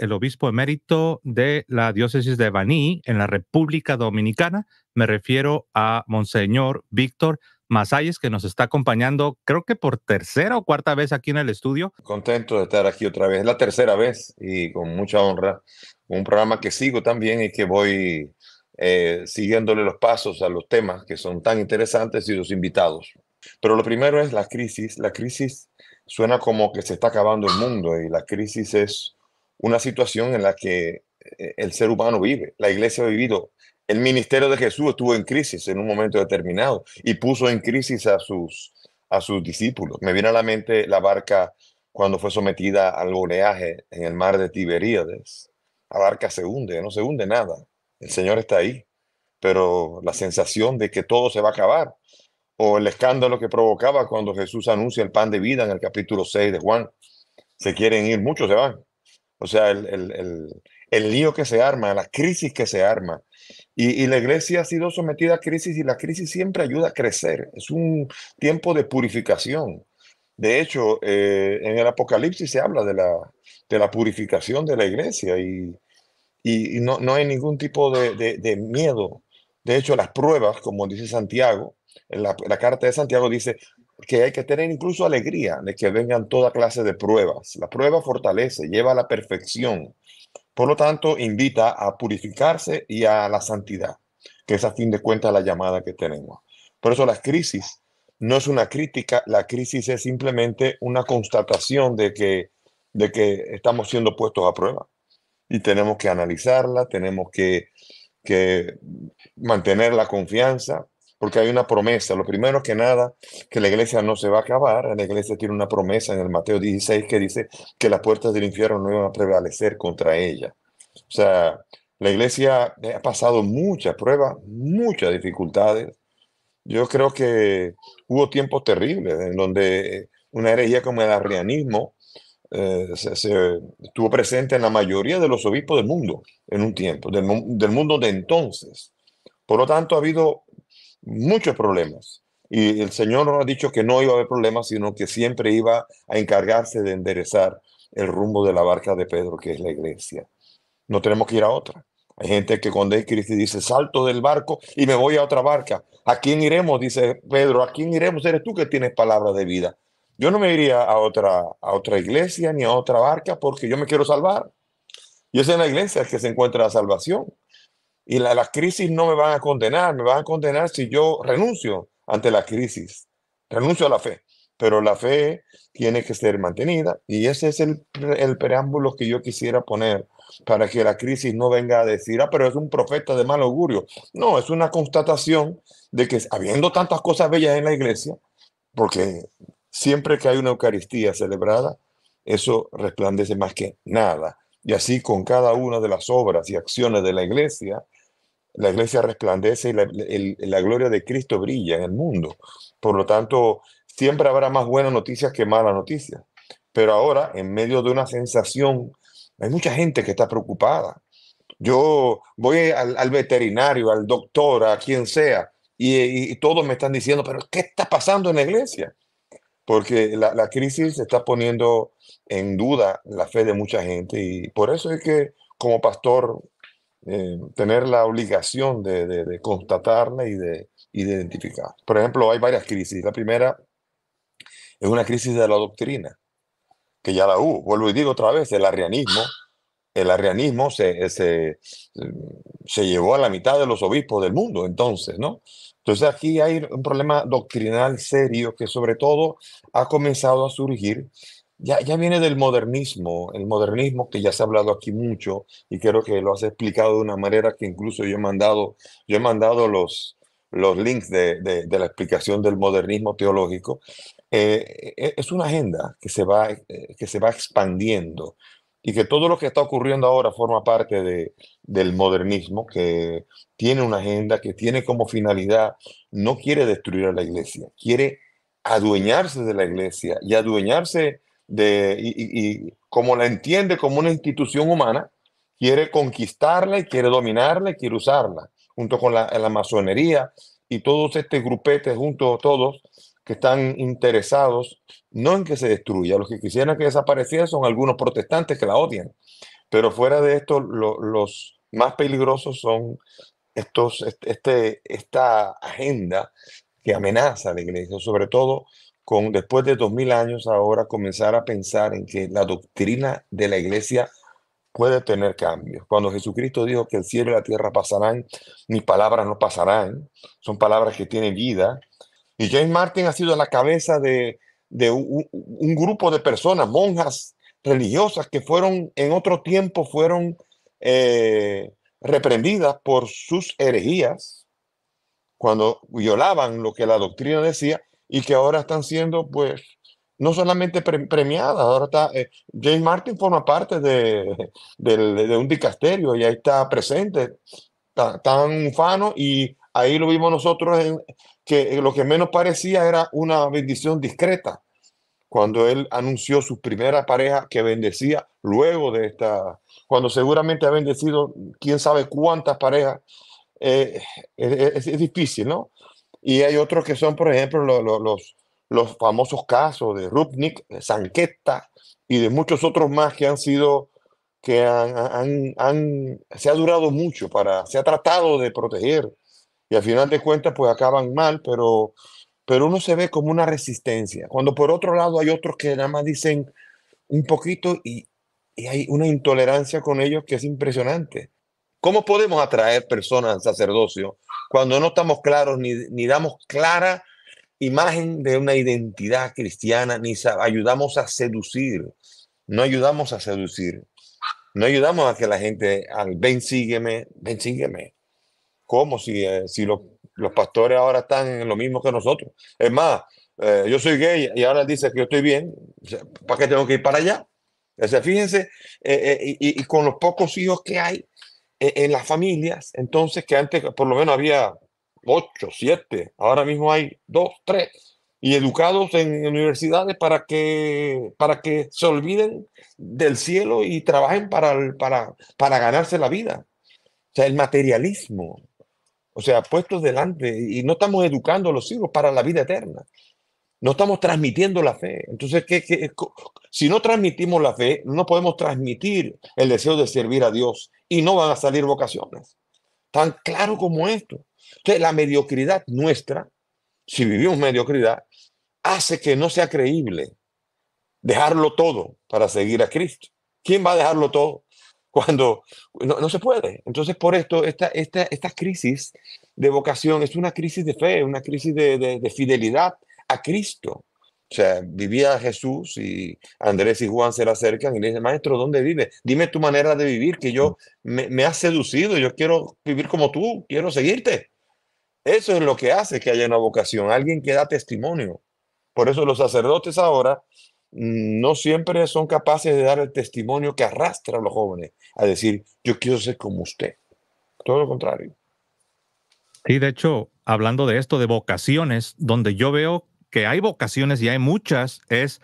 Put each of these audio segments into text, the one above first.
el obispo emérito de la diócesis de Baní en la República Dominicana. Me refiero a Monseñor Víctor Masalles, que nos está acompañando, creo que por tercera o cuarta vez aquí en el estudio. Contento de estar aquí otra vez, la tercera vez y con mucha honra. Un programa que sigo también y que voy eh, siguiéndole los pasos a los temas que son tan interesantes y los invitados. Pero lo primero es la crisis. La crisis suena como que se está acabando el mundo y la crisis es una situación en la que eh, el ser humano vive. La iglesia ha vivido. El ministerio de Jesús estuvo en crisis en un momento determinado y puso en crisis a sus, a sus discípulos. Me viene a la mente la barca cuando fue sometida al oleaje en el mar de Tiberíades. La barca se hunde, no se hunde nada. El Señor está ahí, pero la sensación de que todo se va a acabar o el escándalo que provocaba cuando Jesús anuncia el pan de vida en el capítulo 6 de Juan. Se quieren ir, muchos se van. O sea, el, lío que se arma, la crisis que se arma. Y, la iglesia ha sido sometida a crisis y la crisis siempre ayuda a crecer. Es un tiempo de purificación. De hecho, eh, en el Apocalipsis se habla de la, de la purificación de la iglesia y, no, hay ningún tipo de, miedo. De hecho, las pruebas, como dice Santiago, en la carta de Santiago dice, que hay que tener incluso alegría de que vengan toda clase de pruebas. La prueba fortalece, lleva a la perfección. Por lo tanto, invita a purificarse y a la santidad, que es a fin de cuentas la llamada que tenemos. Por eso las crisis no es una crítica, la crisis es simplemente una constatación de que, de que estamos siendo puestos a prueba y tenemos que analizarla, tenemos que, que mantener la confianza, porque hay una promesa. Lo primero que nada, que la iglesia no se va a acabar. La iglesia tiene una promesa en el Mateo 16 que dice que las puertas del infierno no iban a prevalecer contra ella. O sea, la iglesia ha pasado muchas pruebas, muchas dificultades. Yo creo que hubo tiempos terribles en donde una herejía como el arrianismo eh, se, estuvo presente en la mayoría de los obispos del mundo en un tiempo, del mundo de entonces. Por lo tanto, ha habido muchos problemas. Y el Señor nos ha dicho que no iba a haber problemas, sino que siempre iba a encargarse de enderezar el rumbo de la barca de Pedro, que es la iglesia. No tenemos que ir a otra. Hay gente que cuando es Cristo dice, salto del barco y me voy a otra barca. ¿A quién iremos? Dice Pedro, ¿a quién iremos? Eres tú que tienes palabra de vida. Yo no me iría a otra, a otra iglesia ni a otra barca porque yo me quiero salvar. Y es en la iglesia que se encuentra la salvación. Y las crisis no me van a condenar, me van a condenar si yo renuncio ante la crisis, renuncio a la fe. Pero la fe tiene que ser mantenida y ese es el, el preámbulo que yo quisiera poner para que la crisis no venga a decir, ah, pero es un profeta de mal augurio. No, es una constatación de que habiendo tantas cosas bellas en la iglesia, porque siempre que hay una Eucaristía celebrada, eso resplandece más que nada. Y así con cada una de las obras y acciones de la iglesia, la iglesia resplandece y la, gloria de Cristo brilla en el mundo. Por lo tanto, siempre habrá más buenas noticias que malas noticias. Pero ahora, en medio de una sensación, hay mucha gente que está preocupada. Yo voy al, veterinario, al doctor, a quien sea, y, todos me están diciendo, pero ¿qué está pasando en la iglesia? Porque la, la crisis está poniendo en duda la fe de mucha gente y por eso es que como pastor eh, tener la obligación de, de, constatarla y de, y identificar. Por ejemplo, hay varias crisis. La primera es una crisis de la doctrina, que ya la hubo. Vuelvo y digo otra vez, el arrianismo, el arrianismo se, se, se llevó a la mitad de los obispos del mundo, entonces, ¿no? Entonces aquí hay un problema doctrinal serio que sobre todo ha comenzado a surgir ya, ya viene del modernismo, el modernismo que ya se ha hablado aquí mucho y creo que lo has explicado de una manera que incluso yo he mandado, yo he mandado los, los links de, de, la explicación del modernismo teológico. Eh, e, e, es una agenda que se, va, eh, que se va expandiendo y que todo lo que está ocurriendo ahora forma parte de, del modernismo, que tiene una agenda, que tiene como finalidad, no quiere destruir a la iglesia, quiere adueñarse de la iglesia y adueñarse y, como la entiende como una institución humana, quiere conquistarla y quiere dominarla y quiere usarla, junto con la, masonería y todos estos grupetes, junto a todos, que están interesados no en que se destruya, los que quisieran que desapareciera son algunos protestantes que la odian, pero fuera de esto los más peligrosos son estos, este, esta agenda que amenaza a la iglesia, sobre todo después de dos mil años ahora, comenzar a pensar en que la doctrina de la iglesia puede tener cambios. Cuando Jesucristo dijo que el cielo y la tierra pasarán, mis palabras no pasarán, son palabras que tienen vida. Y James Martin ha sido la cabeza de, un, grupo de personas, monjas religiosas, que fueron en otro tiempo, fueron eh, reprendidas por sus herejías, cuando violaban lo que la doctrina decía, y que ahora están siendo, pues, no solamente premiadas, ahora está, eh, James Martin forma parte de, de, un dicasterio y ahí está presente, tan, ufano y ahí lo vimos nosotros que lo que menos parecía era una bendición discreta cuando él anunció su primera pareja que bendecía luego de esta, cuando seguramente ha bendecido quién sabe cuántas parejas, eh, es, difícil, ¿no? Y hay otros que son, por ejemplo, los, los, famosos casos de Rupnik, Sanqueta y de muchos otros más que han sido, que han, se ha durado mucho para, se ha tratado de proteger y al final de cuentas pues acaban mal, pero, pero uno se ve como una resistencia. Cuando por otro lado hay otros que nada más dicen un poquito y, y hay una intolerancia con ellos que es impresionante. ¿Cómo podemos atraer personas al sacerdocio cuando no estamos claros ni, damos clara imagen de una identidad cristiana, ni ayudamos a seducir, no ayudamos a seducir, no ayudamos a que la gente, al ven sígueme, ven sígueme. como si, eh, si los, pastores ahora están en lo mismo que nosotros? Es más, eh, yo soy gay y ahora dice que yo estoy bien, ¿para qué tengo que ir para allá? fíjense, eh, y, con los pocos hijos que hay, e-, en, las familias, entonces que antes por lo menos había ocho, siete, ahora mismo hay dos, tres, y educados en universidades para que, para que se olviden del cielo y trabajen para, para, para ganarse la vida. O sea, el materialismo, o sea, puestos delante, y no estamos educando a los hijos para la vida eterna. No estamos transmitiendo la fe. Entonces, si no transmitimos la fe, no podemos transmitir el deseo de servir a Dios y no van a salir vocaciones. Tan claro como esto. Entonces, la mediocridad nuestra, si vivimos mediocridad, hace que no sea creíble dejarlo todo para seguir a Cristo. ¿Quién va a dejarlo todo? Cuando no, se puede. Entonces, por esto, esta, crisis de vocación es una crisis de fe, una crisis de fidelidad a Cristo. O sea, vivía Jesús y Andrés y Juan se le acercan y le dicen, maestro, ¿dónde vive? Dime tu manera de vivir, que yo me, me has seducido, yo quiero vivir como tú, quiero seguirte. Eso es lo que hace que haya una vocación, alguien que da testimonio. Por eso los sacerdotes ahora mm, no siempre son capaces de dar el testimonio que arrastra a los jóvenes a decir, yo quiero ser como usted. Todo lo contrario. Y de hecho, hablando de esto, de vocaciones, donde yo veo que hay vocaciones y hay muchas, es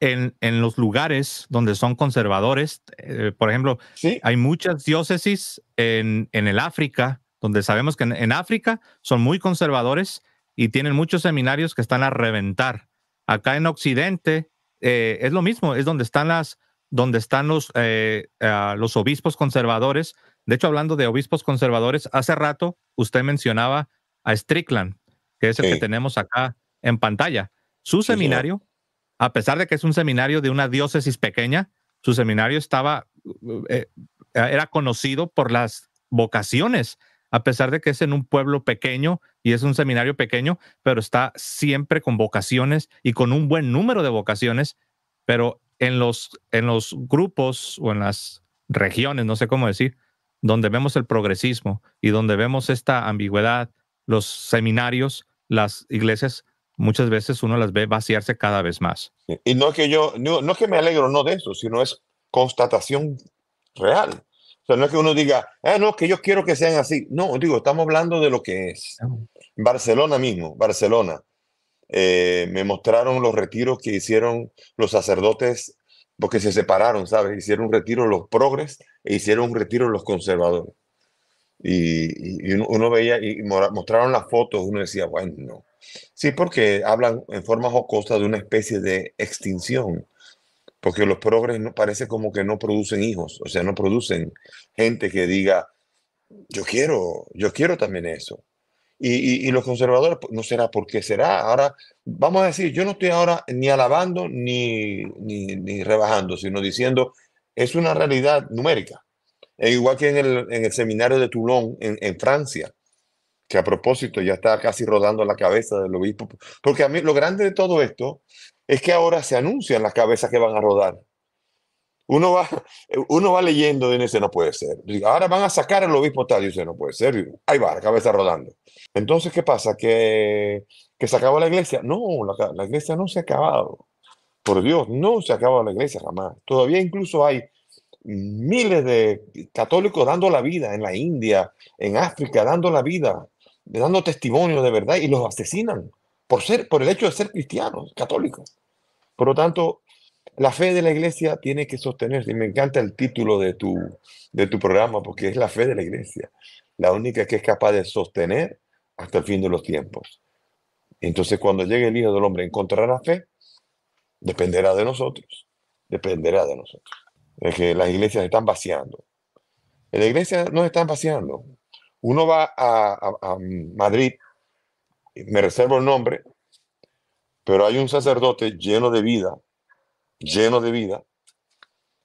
en, los lugares donde son conservadores. Eh, por ejemplo, hay muchas diócesis en, el África, donde sabemos que en, África son muy conservadores y tienen muchos seminarios que están a reventar. Acá en Occidente eh, es lo mismo, es donde están las donde están los, eh, los obispos conservadores. De hecho, hablando de obispos conservadores, hace rato usted mencionaba a Strickland, que es el que tenemos acá en pantalla. Su seminario, a pesar de que es un seminario de una diócesis pequeña, su seminario estaba, eh, era conocido por las vocaciones, a pesar de que es en un pueblo pequeño y es un seminario pequeño, pero está siempre con vocaciones y con un buen número de vocaciones, pero en los, en los grupos o en las regiones, no sé cómo decir, donde vemos el progresismo y donde vemos esta ambigüedad, los seminarios, las iglesias muchas veces uno las ve vaciarse cada vez más. Y no es que yo, no, es que me alegro no de eso, sino es constatación real. O sea, no es que uno diga, ah, no, que yo quiero que sean así. No, digo, estamos hablando de lo que es. Barcelona mismo, Barcelona. Eh, me mostraron los retiros que hicieron los sacerdotes, porque se separaron, ¿sabes? Hicieron un retiro los progres e hicieron un retiro los conservadores. Y, uno, veía y mostraron las fotos, uno decía, bueno, Sí, porque hablan en forma jocosa de una especie de extinción, porque los progres no, parece como que no producen hijos, o sea, no producen gente que diga, yo quiero, yo quiero también eso. Y, los conservadores, pues, no será porque será. Ahora, vamos a decir, yo no estoy ahora ni alabando ni, ni, rebajando, sino diciendo, es una realidad numérica. E igual que en el, seminario de Toulon, en Francia, que a propósito ya está casi rodando la cabeza del obispo, porque a mí lo grande de todo esto es que ahora se anuncian las cabezas que van a rodar. Uno va, uno va leyendo y dice, no puede ser. Ahora van a sacar al obispo tal y dice, no puede ser. Ahí va, la cabeza rodando. Entonces, ¿qué pasa? ¿Que, que se acabó la iglesia? No, la iglesia no se ha acabado. Por Dios, no se ha acabado la iglesia jamás. Todavía incluso hay miles de católicos dando la vida en la India, en África, dando la vida dando testimonio de verdad y los asesinan por, ser, por el hecho de ser cristianos, católicos. Por lo tanto, la fe de la iglesia tiene que sostenerse. Y me encanta el título de tu, de tu programa porque es la fe de la iglesia, la única que es capaz de sostener hasta el fin de los tiempos. Entonces, cuando llegue el Hijo del Hombre, encontrará fe, dependerá de nosotros, dependerá de nosotros. Es que las iglesias están vaciando. la iglesia no están vaciando, uno va a, Madrid, me reservo el nombre, pero hay un sacerdote lleno de vida, lleno de vida,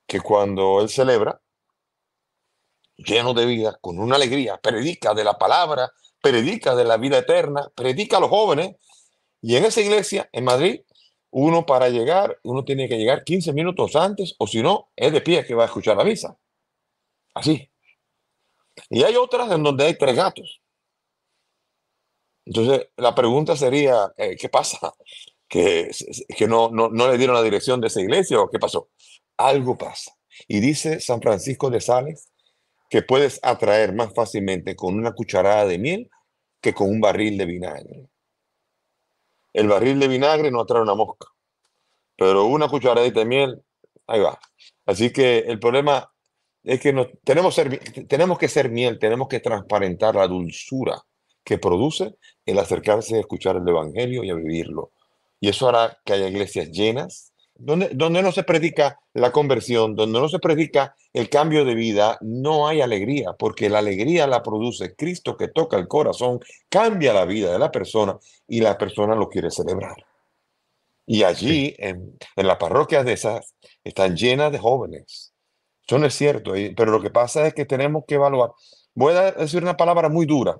que cuando él celebra, lleno de vida, con una alegría, predica de la palabra, predica de la vida eterna, predica a los jóvenes. Y en esa iglesia, en Madrid, uno para llegar, uno tiene que llegar 15 minutos antes, o si no, es de pie que va a escuchar la misa. Así. Y hay otras en donde hay tres gatos. Entonces, la pregunta sería, eh, ¿qué pasa? ¿Que, no, no, le dieron la dirección de esa iglesia o qué pasó? Algo pasa. Y dice San Francisco de Sales que puedes atraer más fácilmente con una cucharada de miel que con un barril de vinagre. El barril de vinagre no atrae una mosca, pero una cucharadita de miel, ahí va. Así que el problema es que tenemos, que ser miel, tenemos que transparentar la dulzura que produce el acercarse a escuchar el Evangelio y a vivirlo. Y eso hará que haya iglesias llenas, donde, donde no se predica la conversión, donde no se predica el cambio de vida, no hay alegría, porque la alegría la produce Cristo que toca el corazón, cambia la vida de la persona y la persona lo quiere celebrar. Y allí, en, en las parroquias de esas, están llenas de jóvenes, eso no es cierto, pero lo que pasa es que tenemos que evaluar. Voy a decir una palabra muy dura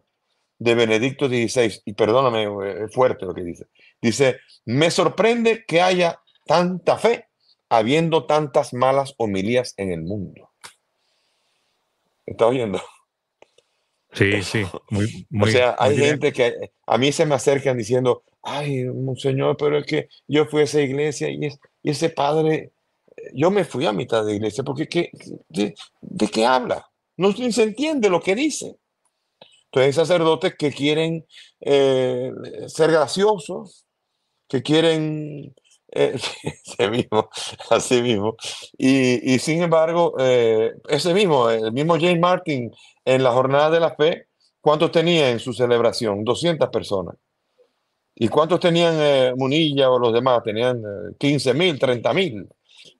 de Benedicto XVI, y perdóname, eh, es fuerte lo que dice. Dice, me sorprende que haya tanta fe habiendo tantas malas homilías en el mundo. está oyendo? Sí, sí. o sea, hay gente que a mí se me acercan diciendo, ay, señor, pero es que yo fui a esa iglesia y ese padre yo me fui a mitad de iglesia porque ¿qué, de, qué habla? No se entiende lo que dice. Entonces hay sacerdotes que quieren eh, ser graciosos, que quieren ese eh, mismo, así mismo. Y, sin embargo, eh, ese mismo, el mismo James Martin en la jornada de la fe, ¿cuántos tenía en su celebración? 200 personas. ¿Y cuántos tenían Munilla o los demás? Tenían 15 mil, 30 mil.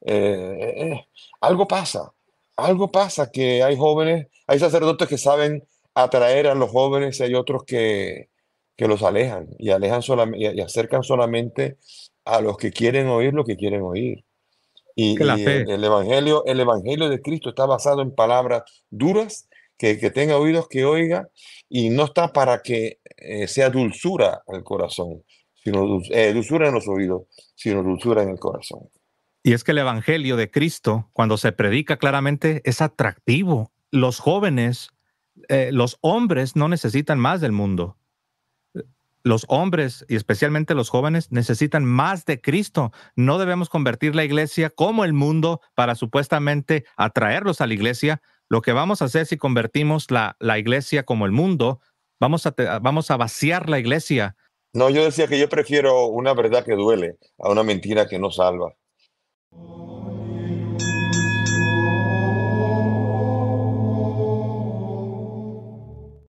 Eh, eh, algo pasa, algo pasa que hay jóvenes, hay sacerdotes que saben atraer a los jóvenes y hay otros que, que los alejan y, alejan solamente y acercan solamente a los que quieren oír lo que quieren oír. Y, el, evangelio, el evangelio de Cristo está basado en palabras duras, que, que tenga oídos que oiga, y no está para que eh, sea dulzura al corazón, sino dulzura en los oídos, sino dulzura en el corazón. Y es que el Evangelio de Cristo, cuando se predica claramente, es atractivo. Los jóvenes, eh, los hombres no necesitan más del mundo. Los hombres, y especialmente los jóvenes, necesitan más de Cristo. No debemos convertir la iglesia como el mundo para supuestamente atraerlos a la iglesia. Lo que vamos a hacer si convertimos la, la iglesia como el mundo, vamos a, vamos a vaciar la iglesia. No, yo decía que yo prefiero una verdad que duele a una mentira que no salva.